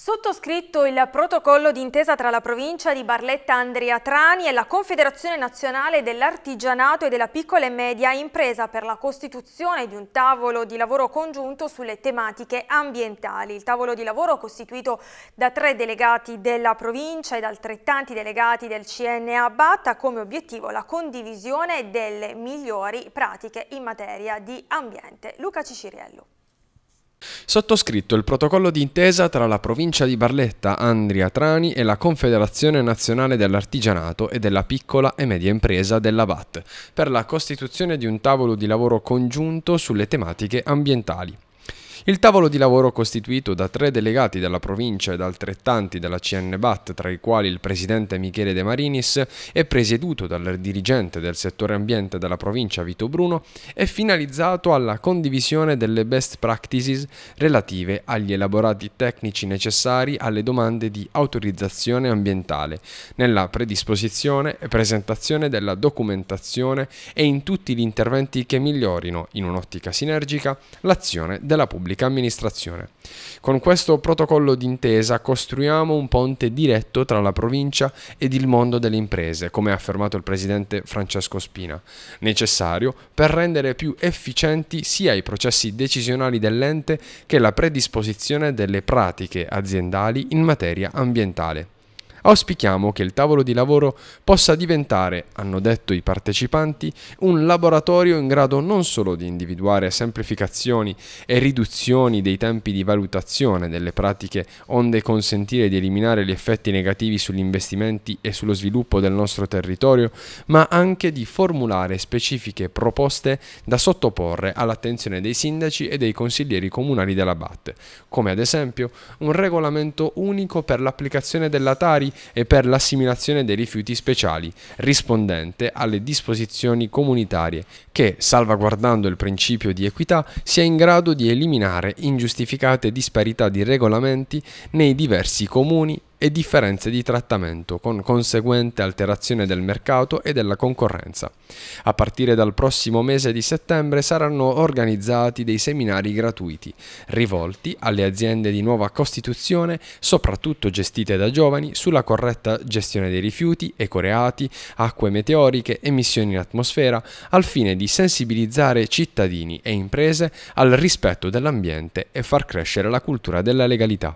Sottoscritto il protocollo d'intesa tra la provincia di Barletta Andrea Trani e la Confederazione Nazionale dell'Artigianato e della Piccola e Media Impresa per la costituzione di un tavolo di lavoro congiunto sulle tematiche ambientali. Il tavolo di lavoro costituito da tre delegati della provincia ed altrettanti delegati del CNA BAT ha come obiettivo la condivisione delle migliori pratiche in materia di ambiente. Luca Ciciriello. Sottoscritto il protocollo d'intesa tra la provincia di Barletta Andria Trani e la Confederazione Nazionale dell'Artigianato e della Piccola e Media Impresa della BAT per la costituzione di un tavolo di lavoro congiunto sulle tematiche ambientali. Il tavolo di lavoro costituito da tre delegati della provincia ed altrettanti della CNBAT, tra i quali il presidente Michele De Marinis, e presieduto dal dirigente del settore ambiente della provincia Vito Bruno, è finalizzato alla condivisione delle best practices relative agli elaborati tecnici necessari alle domande di autorizzazione ambientale, nella predisposizione e presentazione della documentazione e in tutti gli interventi che migliorino, in un'ottica sinergica, l'azione della pubblica pubblica amministrazione. Con questo protocollo d'intesa costruiamo un ponte diretto tra la provincia ed il mondo delle imprese, come ha affermato il presidente Francesco Spina, necessario per rendere più efficienti sia i processi decisionali dell'ente che la predisposizione delle pratiche aziendali in materia ambientale. Auspichiamo che il tavolo di lavoro possa diventare, hanno detto i partecipanti, un laboratorio in grado non solo di individuare semplificazioni e riduzioni dei tempi di valutazione delle pratiche onde consentire di eliminare gli effetti negativi sugli investimenti e sullo sviluppo del nostro territorio, ma anche di formulare specifiche proposte da sottoporre all'attenzione dei sindaci e dei consiglieri comunali della BAT, come ad esempio un regolamento unico per l'applicazione della Tari e per l'assimilazione dei rifiuti speciali, rispondente alle disposizioni comunitarie, che, salvaguardando il principio di equità, sia in grado di eliminare ingiustificate disparità di regolamenti nei diversi comuni e differenze di trattamento, con conseguente alterazione del mercato e della concorrenza. A partire dal prossimo mese di settembre saranno organizzati dei seminari gratuiti, rivolti alle aziende di nuova costituzione, soprattutto gestite da giovani, sulla corretta gestione dei rifiuti, ecoreati, acque meteoriche, emissioni in atmosfera, al fine di sensibilizzare cittadini e imprese al rispetto dell'ambiente e far crescere la cultura della legalità.